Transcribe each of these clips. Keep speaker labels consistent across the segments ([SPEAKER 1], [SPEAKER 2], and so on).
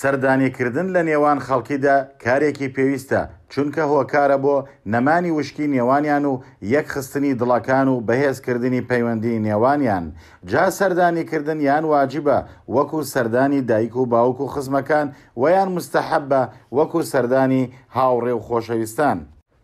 [SPEAKER 1] سەردانیکردن لە نێوان خەڵکیدا کارێکی پێویستە چونکە هۆکارە بۆ نەمانی وشکی نێوانیان و یەکخستنی دڵەکان و بەهێزکردنی پەیوەندی نێوانیان جا سەردانیکردن یان واجبە وەکو سەردانی دایک و باوک و خزمەکان ویان مستەحەب بە وەکو سەردانی هاوڕێ و خۆشەویستان.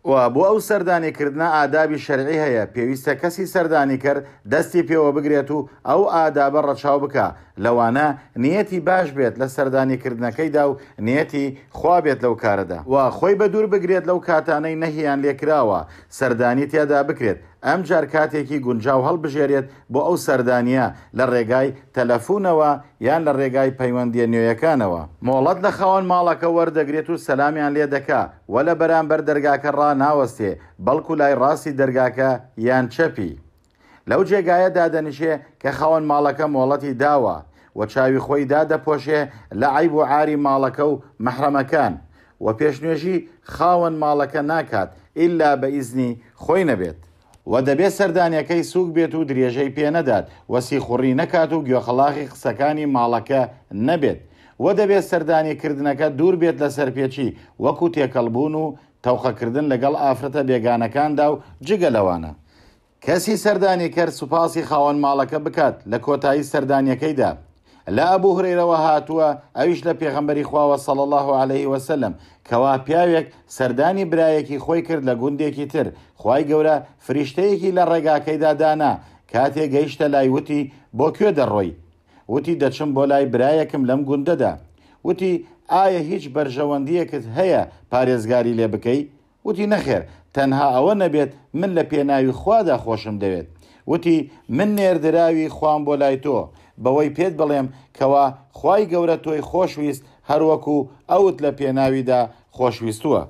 [SPEAKER 1] و بۆ ئەو سەردانیکردە ئادابی شەرعی هەیە پێویستە کەسی سەردانی کرد دەستی پێوە بگرێت و ئەو ئادابە ڕەچاو بکە لەوانە نیەتی باش بێت لە سەردانیکردنەکەیدا و نیەتی خوا بێت لەو کارەدا و خۆی بە دوور بگرێت لەو کاتانەی نەهیان لێکراوە سەردانی تێدا بکرێت ئەم جار کاتێکی گونجاو هەڵبژێرێت بۆ ئەو سەردانیە لە ڕێگای تەلەفونەوە یان لە ڕێگای پەیوەندیە نوێیەکانەوە مۆڵەت لە خاوەن ماڵەکە وەردەگرێت و سەلامیان لێ دەکا وە لە بەرامبەر دەرگاکە ڕناوەستێ بەڵکو لای ڕاستی دەرگاکە یان چەپی لەو جێگایە دادەنیشێ کە خاوەن ماڵەکە مۆڵەتی داوە وە چاوی خۆی دادەپۆشێ لە عیب و عاری ماڵەکە و مەحرەمەکان وە پێشنوێژی خاوەن ماڵەکە ناکات ئللا بە ئیزنی خۆی نەبێت. و دەبێت سەردانەکەی سووک بێت و درێژەی پێنەدات وەسی خوڕی نەکات و گوێخەڵاقی قسەکانی ماڵەکە نەبێت وە دەبێت سەردانیکردنەکە دوور بێت لە سەرپێچی وەکو تێکەڵبوون و تەوخەکردن لەگەڵ ئافرەتە بێگانەکاندا و جگەلەوانە. کەسی سەردانی کەر سوپاسی خاوەن ماڵەکە بکات لە کۆتایی سەردانیەکەیدا لە ئەبوو هرێرەوە هاتووە ئەویش لە پێغەمبەری خواوە سەڵ الله عليه وسلم کەوا پیاوێک سەردانی برایەکی خۆی کرد لە گوندێکی تر خی گەورە فریشتەیەکی لە ڕێگاکەیدا دانا کاتێ گەیشتە لای وتی بۆ کوێ دەڕۆی وتی دەچم بۆ لای برایەکم لەم گوندەدا وتی ئایا هیچ بەرژەوەندیەکت هەیە پارێزگاری لێ بکەی وتی نەخێر تەنها ئەوە نەبێت من لە پێناوی خوادا خۆشم دەوێت وتی من نێردراوی خوام بۆ لای تۆ بەوەی پێت بڵێم کەوا خی گەورە تۆی خۆشویست هەروەکو ئەوت لە پێناویدا خۆشویستووە.